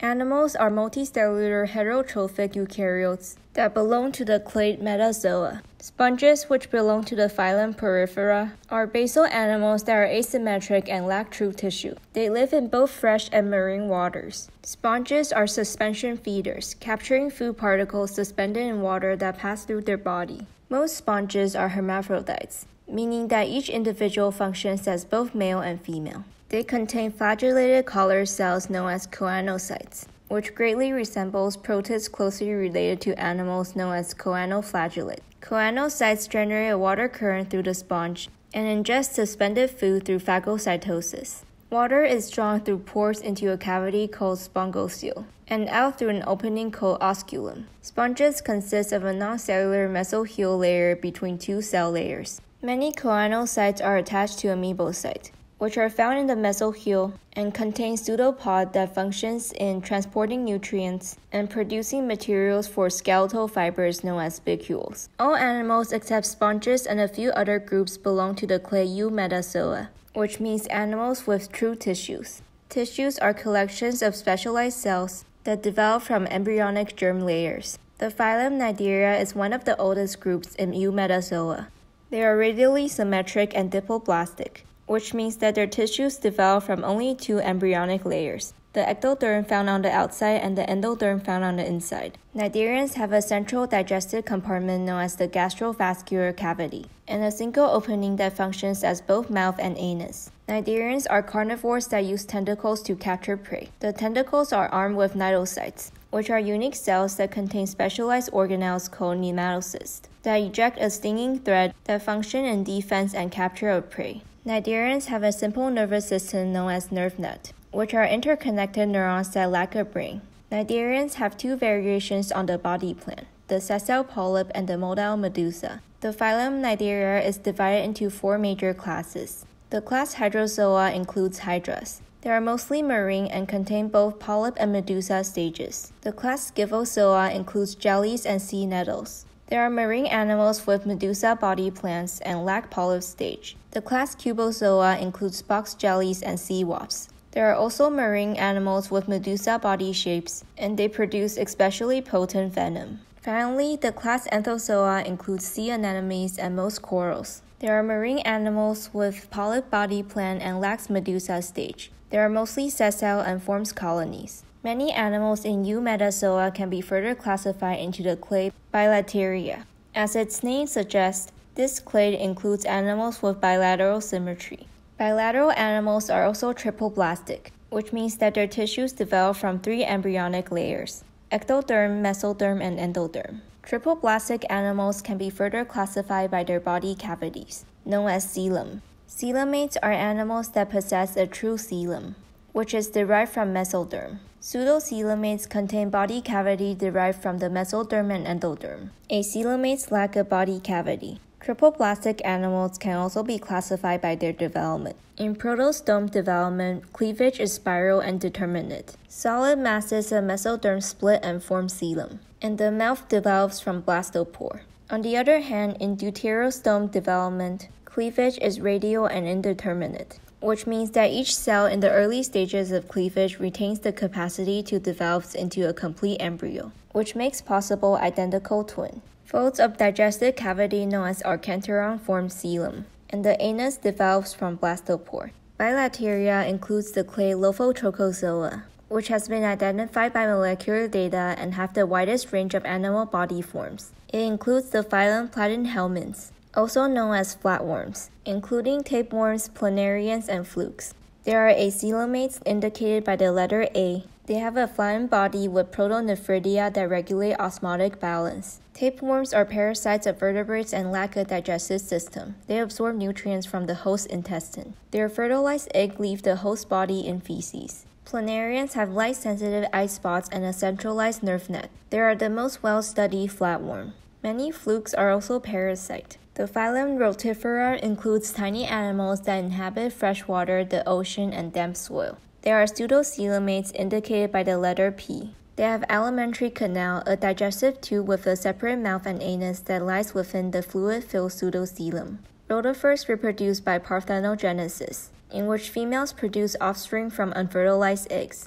Animals are multicellular heterotrophic eukaryotes that belong to the clade Metazoa. Sponges, which belong to the phylum Porifera, are basal animals that are asymmetric and lack true tissue. They live in both fresh and marine waters. Sponges are suspension feeders, capturing food particles suspended in water that pass through their body. Most sponges are hermaphrodites, meaning that each individual functions as both male and female. They contain flagellated collar cells known as choanocytes, which greatly resembles protists closely related to animals known as coanoflagellates. Choanocytes generate a water current through the sponge and ingest suspended food through phagocytosis. Water is drawn through pores into a cavity called spongocele and out through an opening called osculum. Sponges consist of a non-cellular mesohele layer between two cell layers. Many choanocytes are attached to amoebocytes, which are found in the mesoheel and contain pseudopod that functions in transporting nutrients and producing materials for skeletal fibers known as spicules. All animals except sponges and a few other groups belong to the clade Eumetazoa, which means animals with true tissues. Tissues are collections of specialized cells that develop from embryonic germ layers. The phylum Nidaria is one of the oldest groups in Eumetazoa. They are radially symmetric and diploblastic, which means that their tissues develop from only two embryonic layers the ectoderm found on the outside and the endoderm found on the inside. Nigerians have a central digestive compartment known as the gastrovascular cavity, and a single opening that functions as both mouth and anus. Nigerians are carnivores that use tentacles to capture prey. The tentacles are armed with cnidocytes, which are unique cells that contain specialized organelles called nematocysts that eject a stinging thread that function in defense and capture of prey. Nigerians have a simple nervous system known as nerve net, which are interconnected neurons that lack a brain. Nigerians have two variations on the body plan, the sessile polyp and the modal medusa. The phylum Nidaria is divided into four major classes. The class Hydrozoa includes hydras. They are mostly marine and contain both polyp and medusa stages. The class Scyphozoa includes jellies and sea nettles. There are marine animals with medusa body plans and lack polyp stage. The class Cubozoa includes box jellies and sea wasps. There are also marine animals with medusa body shapes, and they produce especially potent venom. Finally, the class Anthozoa includes sea anemones and most corals. There are marine animals with polyp body plan and lacks medusa stage. They are mostly sessile and forms colonies. Many animals in Eumetazoa can be further classified into the clade Bilateria. As its name suggests, this clade includes animals with bilateral symmetry. Bilateral animals are also triploblastic, which means that their tissues develop from three embryonic layers ectoderm, mesoderm, and endoderm. Triploblastic animals can be further classified by their body cavities, known as coelom. Coelomates are animals that possess a true coelom which is derived from mesoderm. Pseudocoelemates contain body cavity derived from the mesoderm and endoderm. Acelomates lack a body cavity. Triploblastic animals can also be classified by their development. In protostome development, cleavage is spiral and determinate. Solid masses of mesoderm split and form coelom, and the mouth develops from blastopore. On the other hand, in deuterostome development, cleavage is radial and indeterminate which means that each cell in the early stages of cleavage retains the capacity to develop into a complete embryo, which makes possible identical twin. Folds of digestive cavity known as archenteron form coelom, and the anus develops from blastopore. Bilateria includes the clay Lophotrochozoa, which has been identified by molecular data and have the widest range of animal body forms. It includes the phylum Platinhelminths, also known as flatworms, including tapeworms, planarians, and flukes. They are acylomates indicated by the letter A. They have a flattened body with protonephridia that regulate osmotic balance. Tapeworms are parasites of vertebrates and lack a digestive system. They absorb nutrients from the host intestine. Their fertilized egg leave the host body in feces. Planarians have light-sensitive eye spots and a centralized nerve net. They are the most well-studied flatworm. Many flukes are also parasite. The phylum Rotifera includes tiny animals that inhabit freshwater, the ocean, and damp soil. They are pseudocoelomates, indicated by the letter P. They have alimentary canal, a digestive tube with a separate mouth and anus that lies within the fluid-filled pseudocoelom. Rotifers reproduce by parthenogenesis, in which females produce offspring from unfertilized eggs.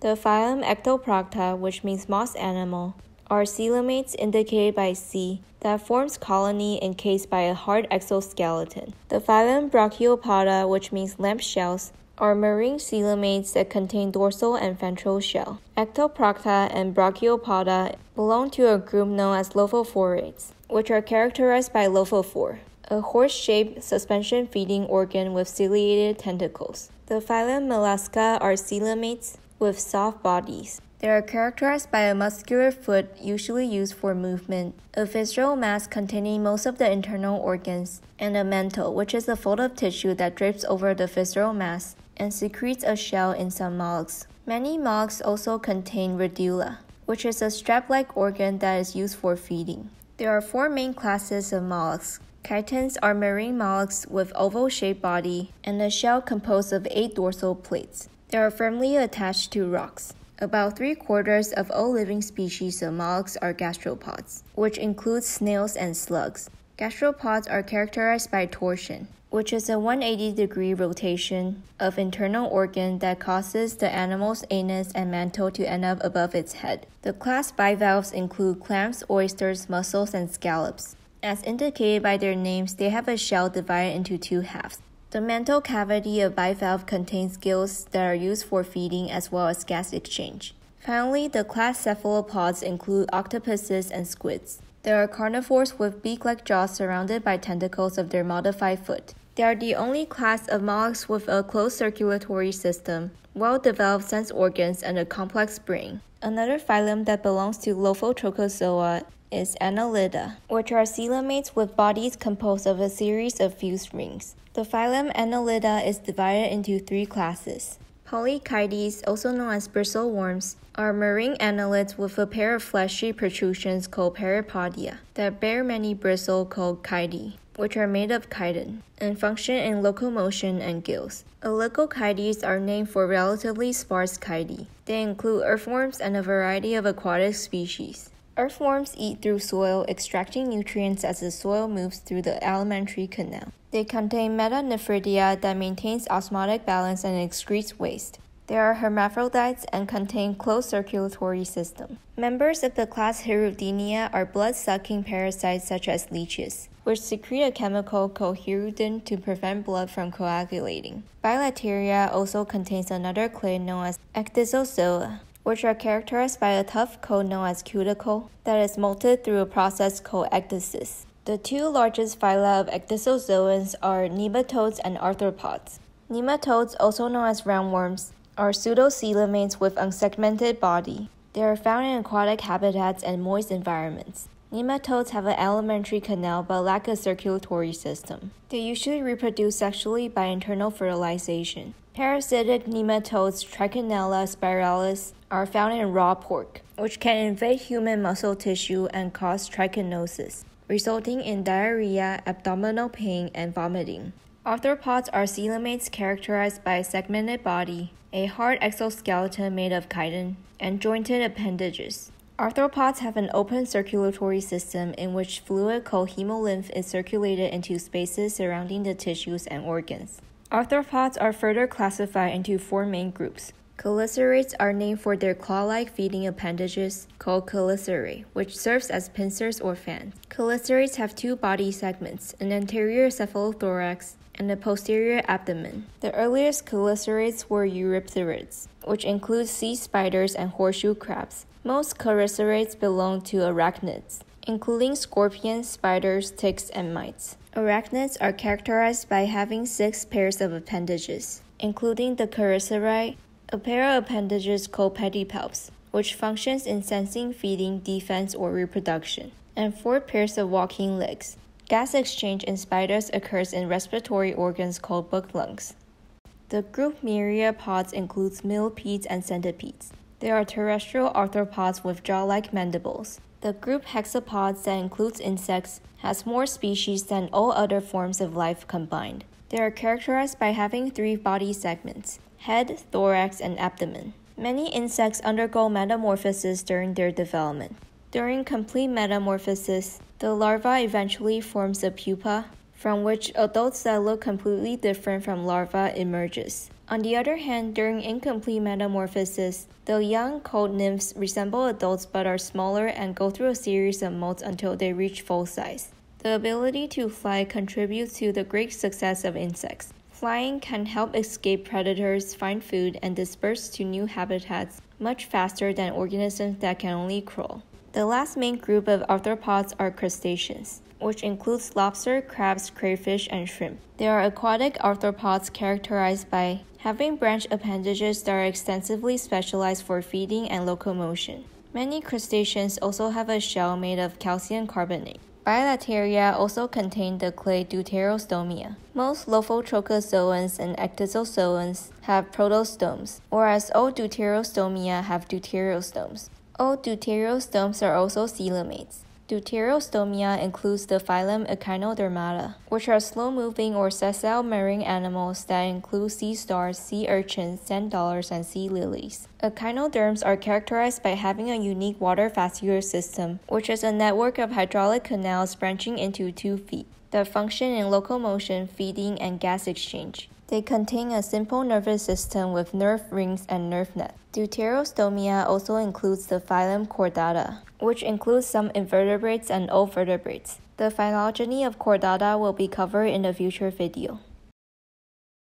The phylum Ectoprocta, which means moss animal, are coelomates indicated by C that forms colony encased by a hard exoskeleton. The phylum Brachiopoda, which means lamp shells, are marine coelomates that contain dorsal and ventral shell. Ectoprocta and Brachiopoda belong to a group known as lophophorates, which are characterized by lophophore, a horse-shaped suspension feeding organ with ciliated tentacles. The phylum Mollusca are coelomates with soft bodies. They are characterized by a muscular foot usually used for movement, a visceral mass containing most of the internal organs, and a mantle, which is a fold of tissue that drapes over the visceral mass and secretes a shell in some mollusks. Many mollusks also contain radula, which is a strap-like organ that is used for feeding. There are four main classes of mollusks. Chitons are marine mollusks with oval-shaped body and a shell composed of eight dorsal plates. They are firmly attached to rocks. About three quarters of all living species of mollusks are gastropods, which includes snails and slugs. Gastropods are characterized by torsion, which is a 180 degree rotation of internal organ that causes the animal's anus and mantle to end up above its head. The class bivalves include clams, oysters, mussels, and scallops. As indicated by their names, they have a shell divided into two halves. The mantle cavity of bivalve contains gills that are used for feeding as well as gas exchange. Finally, the class cephalopods include octopuses and squids. They are carnivores with beak-like jaws surrounded by tentacles of their modified foot. They are the only class of mollusks with a closed circulatory system, well-developed sense organs, and a complex brain. Another phylum that belongs to Lophotrochozoa is Annelida, which are coelomates with bodies composed of a series of fused rings. The phylum Annelida is divided into three classes. Polychaetes, also known as bristle worms, are marine annelids with a pair of fleshy protrusions called peripodia that bear many bristles called chidi which are made of chitin, and function in locomotion and gills. Oligochites are named for relatively sparse chiti. They include earthworms and a variety of aquatic species. Earthworms eat through soil, extracting nutrients as the soil moves through the alimentary canal. They contain metanephridia that maintains osmotic balance and excretes waste. They are hermaphrodites and contain closed circulatory system. Members of the class Hirudinea are blood-sucking parasites such as leeches, which secrete a chemical called hirudin to prevent blood from coagulating. Bilateria also contains another clade known as ecdysozoa, which are characterized by a tough coat known as cuticle that is molted through a process called ecdysis. The two largest phyla of ecdysozoans are nematodes and arthropods. Nematodes, also known as roundworms, are pseudocoelomates with unsegmented body. They are found in aquatic habitats and moist environments. Nematodes have an alimentary canal but lack a circulatory system. They usually reproduce sexually by internal fertilization. Parasitic nematodes Trichinella spiralis are found in raw pork, which can invade human muscle tissue and cause trichinosis, resulting in diarrhea, abdominal pain, and vomiting. Arthropods are coelomates characterized by a segmented body, a hard exoskeleton made of chitin, and jointed appendages. Arthropods have an open circulatory system in which fluid called hemolymph is circulated into spaces surrounding the tissues and organs. Arthropods are further classified into four main groups. Chelicerates are named for their claw-like feeding appendages called chelicerae, which serves as pincers or fans. Chelicerates have two body segments, an anterior cephalothorax and the posterior abdomen. The earliest chelicerates were Eurypterids, which include sea spiders and horseshoe crabs. Most chelicerates belong to arachnids, including scorpions, spiders, ticks, and mites. Arachnids are characterized by having six pairs of appendages, including the chelicerae, a pair of appendages called pedipalps, which functions in sensing, feeding, defense, or reproduction, and four pairs of walking legs, Gas exchange in spiders occurs in respiratory organs called book lungs. The group Myriapods includes millipedes and centipedes. They are terrestrial arthropods with jaw-like mandibles. The group hexapods that includes insects has more species than all other forms of life combined. They are characterized by having three body segments, head, thorax, and abdomen. Many insects undergo metamorphosis during their development. During complete metamorphosis, the larva eventually forms a pupa, from which adults that look completely different from larva emerges. On the other hand, during incomplete metamorphosis, the young cold nymphs resemble adults but are smaller and go through a series of molts until they reach full size. The ability to fly contributes to the great success of insects. Flying can help escape predators, find food, and disperse to new habitats much faster than organisms that can only crawl. The last main group of arthropods are crustaceans, which includes lobster, crabs, crayfish, and shrimp. They are aquatic arthropods characterized by having branch appendages that are extensively specialized for feeding and locomotion. Many crustaceans also have a shell made of calcium carbonate. Bilateria also contain the clay deuterostomia. Most Lophotrochozoans and Ectozoans have protostomes, whereas all deuterostomia have deuterostomes. All deuterostomes are also coelomates. Deuterostomia includes the phylum Echinodermata, which are slow-moving or sessile marine animals that include sea stars, sea urchins, sand dollars, and sea lilies. Echinoderms are characterized by having a unique water vascular system, which is a network of hydraulic canals branching into two feet that function in locomotion, feeding, and gas exchange. They contain a simple nervous system with nerve rings and nerve net. Deuterostomia also includes the phylum Chordata, which includes some invertebrates and vertebrates. The phylogeny of Chordata will be covered in a future video.